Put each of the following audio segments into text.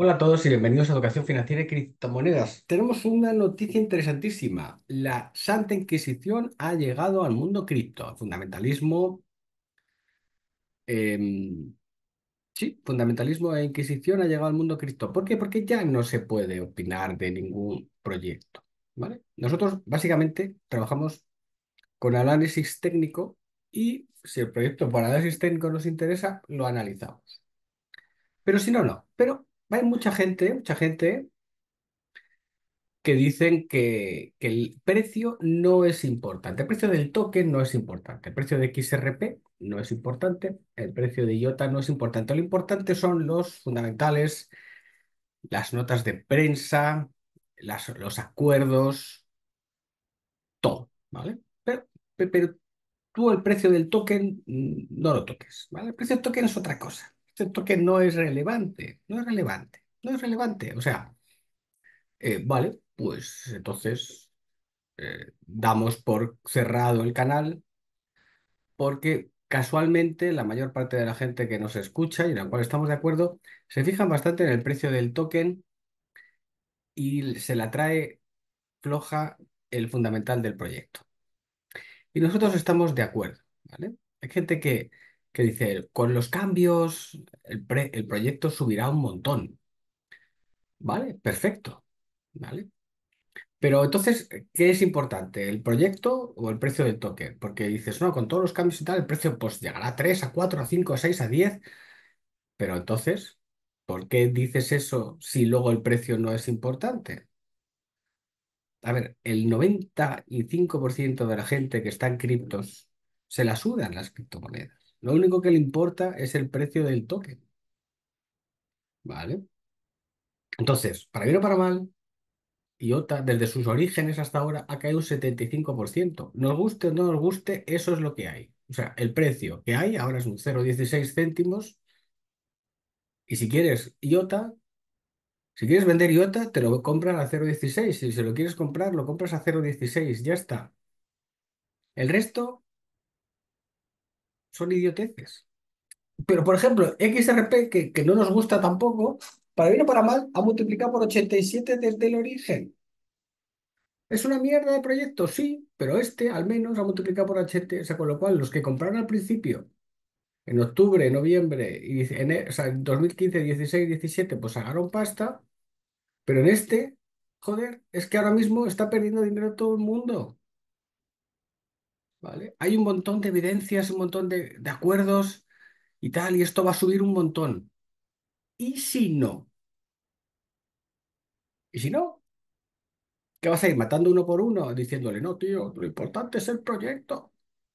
Hola a todos y bienvenidos a Educación Financiera y Criptomonedas. Tenemos una noticia interesantísima. La Santa Inquisición ha llegado al mundo cripto. Fundamentalismo. Em, sí, fundamentalismo e Inquisición ha llegado al mundo cripto. ¿Por qué? Porque ya no se puede opinar de ningún proyecto. ¿vale? Nosotros básicamente trabajamos con análisis técnico y si el proyecto por análisis técnico nos interesa, lo analizamos. Pero si no, no. Pero hay mucha gente, mucha gente que dicen que, el precio no es importante. El precio del token no es importante. El precio de XRP no es importante. El precio de IOTA no es importante. Lo importante son los fundamentales, las notas de prensa, las, los acuerdos, todo, ¿vale? Pero, pero tú el precio del token mm, no lo toques, ¿vale? El precio del token es otra cosa siento este que no es relevante, no es relevante, no es relevante. O sea, eh, vale, pues entonces eh, damos por cerrado el canal porque casualmente la mayor parte de la gente que nos escucha y en la cual estamos de acuerdo se fijan bastante en el precio del token y se la trae floja el fundamental del proyecto. Y nosotros estamos de acuerdo, ¿vale? Hay gente que que dice, con los cambios el, proyecto subirá un montón. ¿Vale? Perfecto. ¿Vale? Pero entonces, ¿qué es importante? ¿El proyecto o el precio del token? Porque dices, no, con todos los cambios y tal, el precio pues llegará a 3, a 4, a 5, a 6, a 10. Pero entonces, ¿por qué dices eso si luego el precio no es importante? A ver, el 95% de la gente que está en criptos se la sudan las criptomonedas. Lo único que le importa es el precio del token. ¿Vale? Entonces, para bien o para mal, IOTA desde sus orígenes hasta ahora ha caído un 75%. Nos guste o no nos guste, eso es lo que hay. O sea, el precio que hay ahora es un 0,16 céntimos. Y si quieres IOTA, si quieres vender IOTA, te lo compran a 0,16. Si se lo quieres comprar, lo compras a 0,16. Ya está. El resto son idioteces. Pero, por ejemplo, XRP, que, que no nos gusta tampoco, para bien o para mal, ha multiplicado por 87 desde el origen. ¿Es una mierda de proyecto? Sí, pero este al menos ha multiplicado por 80. O sea, con lo cual, los que compraron al principio, en octubre, noviembre, y en, 2015, 16, 17, pues sacaron pasta, pero en este, joder, es que ahora mismo está perdiendo dinero todo el mundo. Hay un montón de evidencias, un montón de, acuerdos y tal, y esto va a subir un montón. ¿Y si no? ¿Y si no? ¿Qué vas a ir matando uno por uno? Diciéndole, no, tío, lo importante es el proyecto.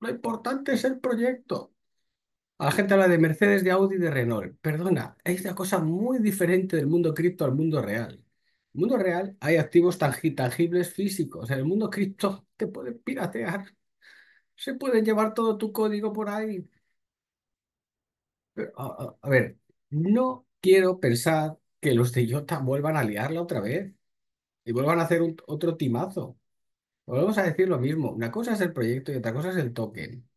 Lo importante es el proyecto. la gente habla de Mercedes, de Audi, de Renault. Perdona, es una cosa muy diferente del mundo cripto al mundo real. En el mundo real hay activos tangibles físicos. En el mundo cripto te pueden piratear. Se puede llevar todo tu código por ahí. a, ver, no quiero pensar que los de IOTA vuelvan a liarla otra vez y vuelvan a hacer otro timazo. Volvemos a decir lo mismo. Una cosa es el proyecto y otra cosa es el token.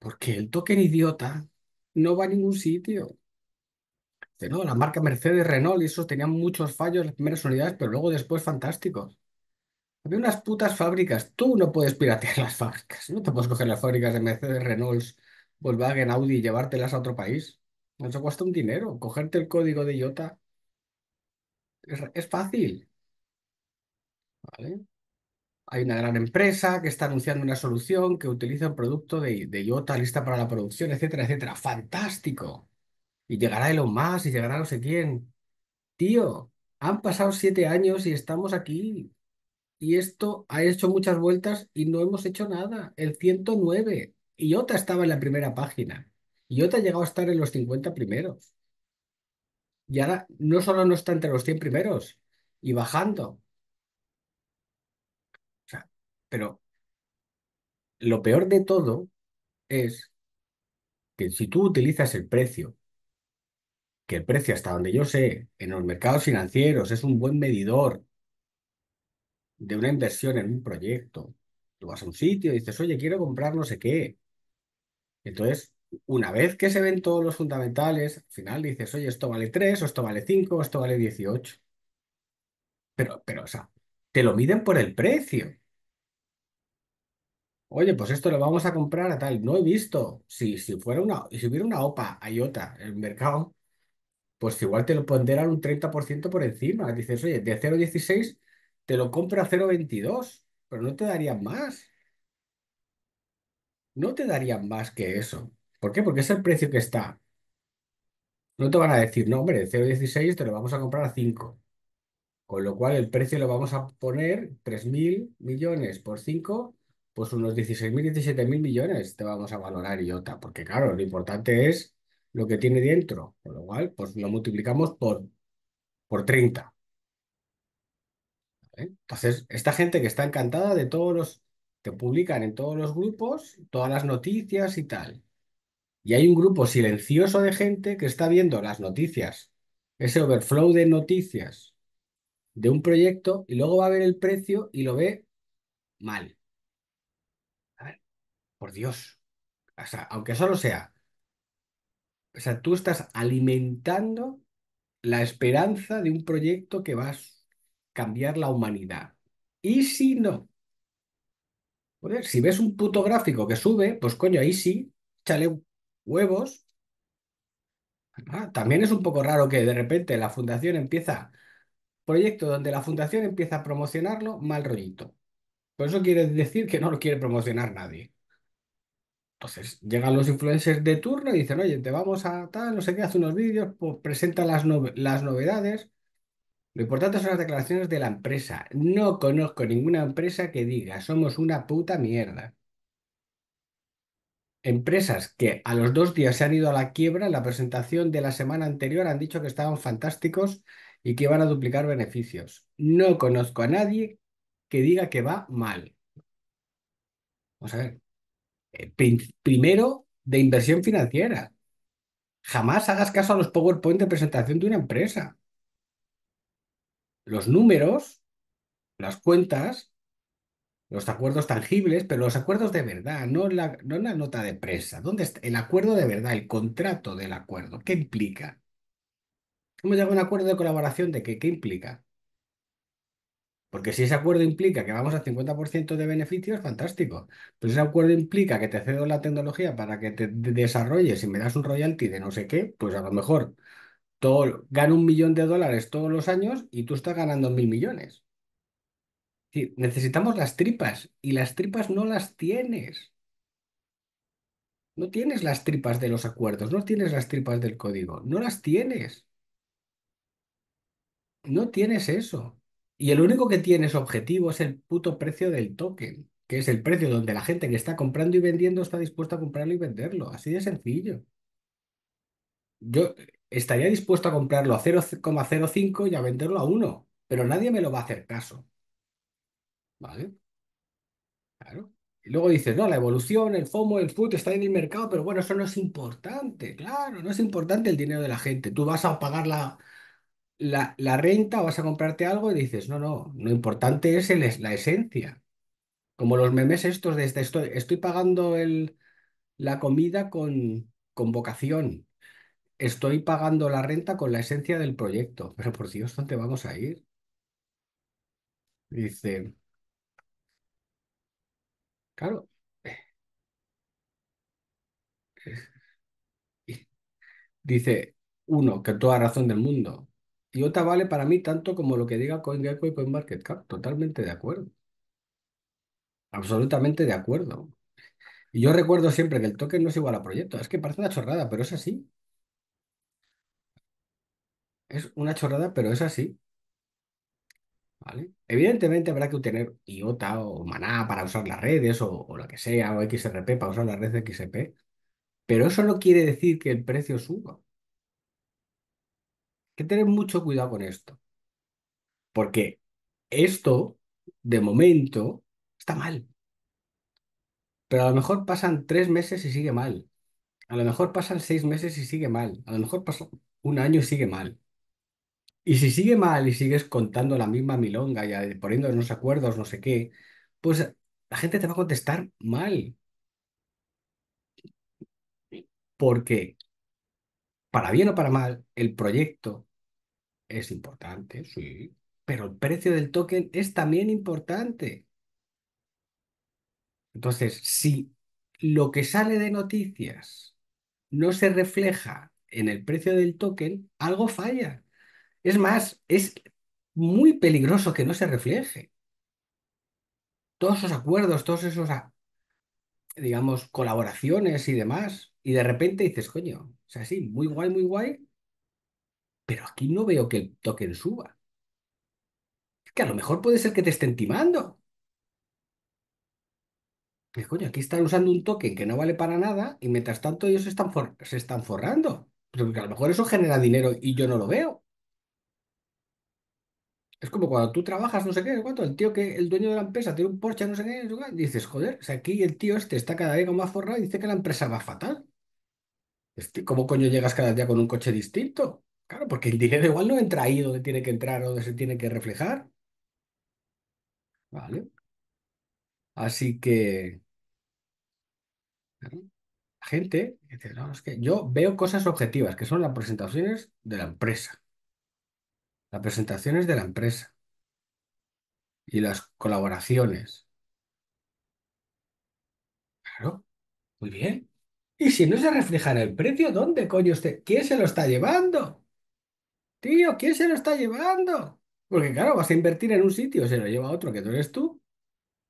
Porque el token idiota no va a ningún sitio. la marca Mercedes, Renault y esos tenían muchos fallos en las primeras unidades, pero luego después fantásticos. Había unas putas fábricas. Tú no puedes piratear las fábricas. No te puedes coger las fábricas de Mercedes, Renault, Volkswagen, Audi y llevártelas a otro país. Eso cuesta un dinero. Cogerte el código de IOTA es, fácil. ¿Vale? Hay una gran empresa que está anunciando una solución que utiliza un producto de, de IOTA lista para la producción, etcétera, etcétera. ¡Fantástico! Y llegará Elon más y llegará no sé quién. Tío, han pasado siete años y estamos aquí y esto ha hecho muchas vueltas y no hemos hecho nada. El 109. IOTA estaba en la primera página. IOTA ha llegado a estar en los 50 primeros. Y ahora no solo no está entre los 100 primeros, y bajando. pero lo peor de todo es que si tú utilizas el precio, que el precio hasta donde yo sé, en los mercados financieros es un buen medidor de una inversión en un proyecto. Tú vas a un sitio y dices, oye, quiero comprar no sé qué. Entonces, una vez que se ven todos los fundamentales, al final dices, oye, esto vale 3, o esto vale 5, o esto vale 18. Pero, pero, o sea, te lo miden por el precio. Oye, pues esto lo vamos a comprar a tal. No he visto. Si, si fuera una, si hubiera una OPA IOTA en el mercado, pues igual te lo pondrán un 30% por encima. Dices, oye, de 0,16 te lo compra 0,22, pero no te darían más. No te darían más que eso. ¿Por qué? Porque es el precio que está. No te van a decir, no, hombre, 0,16 te lo vamos a comprar a 5. Con lo cual el precio lo vamos a poner 3.000 millones por 5, pues unos 16.000, 17.000 millones te vamos a valorar y otra. Porque claro, lo importante es lo que tiene dentro. Con lo cual, pues lo multiplicamos por, por 30. ¿eh? Entonces, esta gente que está encantada de todos los que publican en todos los grupos, todas las noticias y tal. Y hay un grupo silencioso de gente que está viendo las noticias, ese overflow de noticias de un proyecto y luego va a ver el precio y lo ve mal. por Dios. O aunque solo sea. O sea, tú estás alimentando la esperanza de un proyecto que vas cambiar la humanidad. ¿Y si no? si ves un puto gráfico que sube, pues coño, ahí sí, échale huevos. Ah, también es un poco raro que de repente la fundación empieza, proyecto donde la fundación empieza a promocionarlo, mal rollito. Por eso quiere decir que no lo quiere promocionar nadie. Entonces llegan los influencers de turno y dicen, oye, te vamos a tal, no sé qué, hace unos vídeos, pues presenta las novedades. Lo importante son las declaraciones de la empresa. No conozco ninguna empresa que diga somos una puta mierda. Empresas que a los dos días se han ido a la quiebra en la presentación de la semana anterior han dicho que estaban fantásticos y que iban a duplicar beneficios. No conozco a nadie que diga que va mal. Vamos a ver. Eh, primero, de inversión financiera. Jamás hagas caso a los PowerPoint de presentación de una empresa los números, las cuentas, los acuerdos tangibles, pero los acuerdos de verdad, no la, no la nota de prensa. ¿Dónde está el acuerdo de verdad, el contrato del acuerdo? ¿Qué implica? ¿Cómo llega un acuerdo de colaboración de qué, qué implica. Porque si ese acuerdo implica que vamos al 50% de beneficios, fantástico. Pero si ese acuerdo implica que te cedo la tecnología para que te desarrolles y me das un royalty de no sé qué, pues a lo mejor gana un millón de dólares todos los años y tú estás ganando mil millones. necesitamos las tripas y las tripas no las tienes. No tienes las tripas de los acuerdos, no tienes las tripas del código, no las tienes. No tienes eso. Y el único que tienes objetivo es el puto precio del token, que es el precio donde la gente que está comprando y vendiendo está dispuesta a comprarlo y venderlo. Así de sencillo. Yo, estaría dispuesto a comprarlo a 0,05 y a venderlo a 1, pero nadie me lo va a hacer caso. ¿Vale? Claro. Y luego dices, no, la evolución, el FOMO, el FUT está en el mercado, pero bueno, eso no es importante, claro, no es importante el dinero de la gente. Tú vas a pagar la, la, la renta, vas a comprarte algo y dices, no, no, lo importante es la esencia. Como los memes estos, esta estoy, estoy pagando el, la comida con, con vocación. Estoy pagando la renta con la esencia del proyecto. Pero por Dios, ¿dónde vamos a ir? Dice, claro. Eh, dice, uno, que toda razón del mundo. Y otra vale para mí tanto como lo que diga CoinGecko y CoinMarketCap. Totalmente de acuerdo. Absolutamente de acuerdo. Y yo recuerdo siempre que el token no es igual a proyecto. Es que parece una chorrada, pero es así. Es una chorrada, pero es así, ¿vale? Evidentemente habrá que obtener IOTA o Maná para usar las redes o, lo que sea, o XRP para usar la red XRP, pero eso no quiere decir que el precio suba. Hay que tener mucho cuidado con esto, porque esto, de momento, está mal. Pero a lo mejor pasan tres meses y sigue mal. A lo mejor pasan seis meses y sigue mal. A lo mejor pasa un año y sigue mal. Y si sigue mal y sigues contando la misma milonga y poniéndonos eh, poniendo unos acuerdos, no sé qué, pues la gente te va a contestar mal. Porque, para bien o para mal, el proyecto es importante, sí, pero el precio del token es también importante. Entonces, si lo que sale de noticias no se refleja en el precio del token, algo falla. Es más, es muy peligroso que no se refleje. Todos esos acuerdos, todos esos, ah, digamos, colaboraciones y demás, y de repente dices, coño, o sea, sí, muy guay, muy guay, pero aquí no veo que el token suba. que a lo mejor puede ser que te estén timando. Que, coño, aquí están usando un token que no vale para nada y mientras tanto ellos se están, están forrando. porque a lo mejor eso genera dinero y yo no lo veo. Es como cuando tú trabajas, no sé qué, cuánto, el tío que, el dueño de la empresa tiene un Porsche, no sé qué, dices, joder, aquí el tío este está cada día más forrado y dice que la empresa va fatal. Este, ¿Cómo coño llegas cada día con un coche distinto? Claro, porque el dinero igual no entra ahí donde tiene que entrar o donde se tiene que reflejar. Vale. Así que gente que yo veo cosas objetivas, que son las presentaciones de la empresa las presentaciones de la empresa y las colaboraciones. Claro, muy bien. Y si no se refleja en el precio, ¿dónde coño usted? ¿Quién se lo está llevando? Tío, ¿quién se lo está llevando? Porque claro, vas a invertir en un sitio, se lo lleva otro que tú eres tú.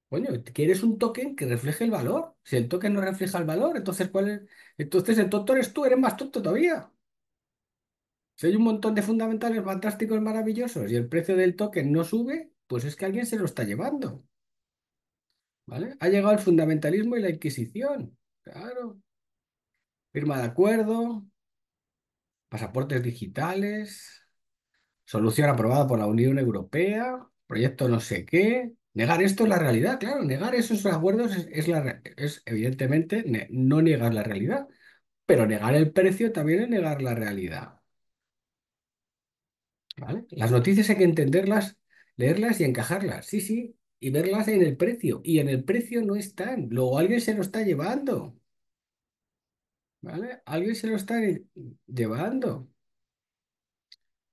Coño, quieres un token que refleje el valor. Si el token no refleja el valor, entonces ¿cuál Entonces el tonto eres tú, eres más tonto todavía. Si hay un montón de fundamentales fantásticos, maravillosos y el precio del token no sube, pues es que alguien se lo está llevando. ¿Vale? Ha llegado el fundamentalismo y la Inquisición. Claro. Firma de acuerdo, pasaportes digitales, solución aprobada por la Unión Europea, proyecto no sé qué. Negar esto es la realidad, claro. Negar esos acuerdos es, evidentemente no negar la realidad, pero negar el precio también es negar la realidad. Las noticias hay que entenderlas, leerlas y encajarlas, sí, sí, y verlas en el precio. Y en el precio no están, luego alguien se lo está llevando. ¿Vale? Alguien se lo está llevando.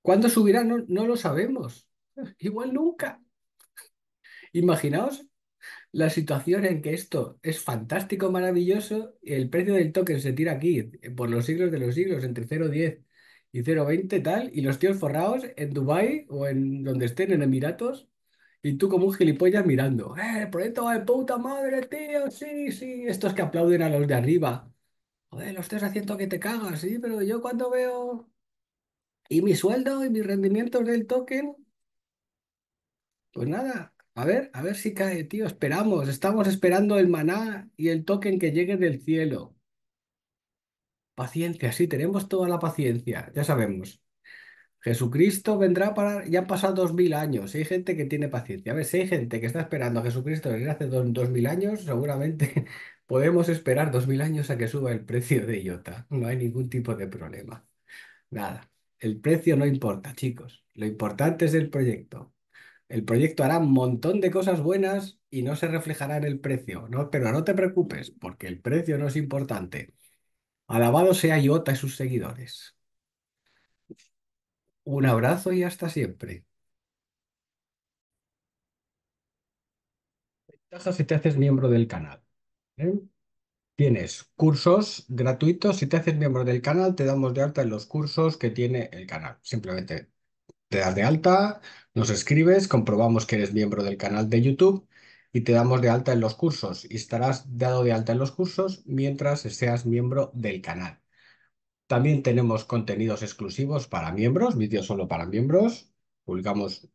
¿Cuándo subirá? No, no lo sabemos. Igual nunca. Imaginaos la situación en que esto es fantástico, maravilloso, y el precio del token se tira aquí por los siglos de los siglos, entre 0 y 10 y 0,20 tal, y los tíos forrados en Dubai o en donde estén, en Emiratos, y tú como un gilipollas mirando, ¡eh, el proyecto va de puta madre, tío! Sí, sí, estos que aplauden a los de arriba. Joder, los haciendo que te cagas, sí, pero yo cuando veo. Y mi sueldo y mis rendimientos del token. Pues nada, a ver, a ver si cae, tío. Esperamos, estamos esperando el maná y el token que llegue del cielo. Paciencia, sí, tenemos toda la paciencia, ya sabemos. Jesucristo vendrá para... Ya han pasado 2.000 años, hay gente que tiene paciencia. A ver, si hay gente que está esperando a Jesucristo venir hace dos, años, seguramente podemos esperar dos mil años a que suba el precio de IOTA. No hay ningún tipo de problema. Nada, el precio no importa, chicos. Lo importante es el proyecto. El proyecto hará un montón de cosas buenas y no se reflejará en el precio, ¿no? Pero no te preocupes, porque el precio no es importante. Alabado sea Iota y sus seguidores. Un abrazo y hasta siempre. si te haces miembro del canal. ¿eh? Tienes cursos gratuitos. Si te haces miembro del canal, te damos de alta en los cursos que tiene el canal. Simplemente te das de alta, nos escribes, comprobamos que eres miembro del canal de YouTube y te damos de alta en los cursos y estarás dado de alta en los cursos mientras seas miembro del canal. También tenemos contenidos exclusivos para miembros, vídeos solo para miembros. Publicamos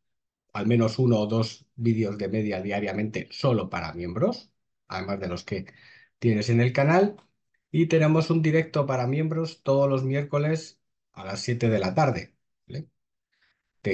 al menos uno o dos vídeos de media diariamente solo para miembros, además de los que tienes en el canal. Y tenemos un directo para miembros todos los miércoles a las 7 de la tarde. Te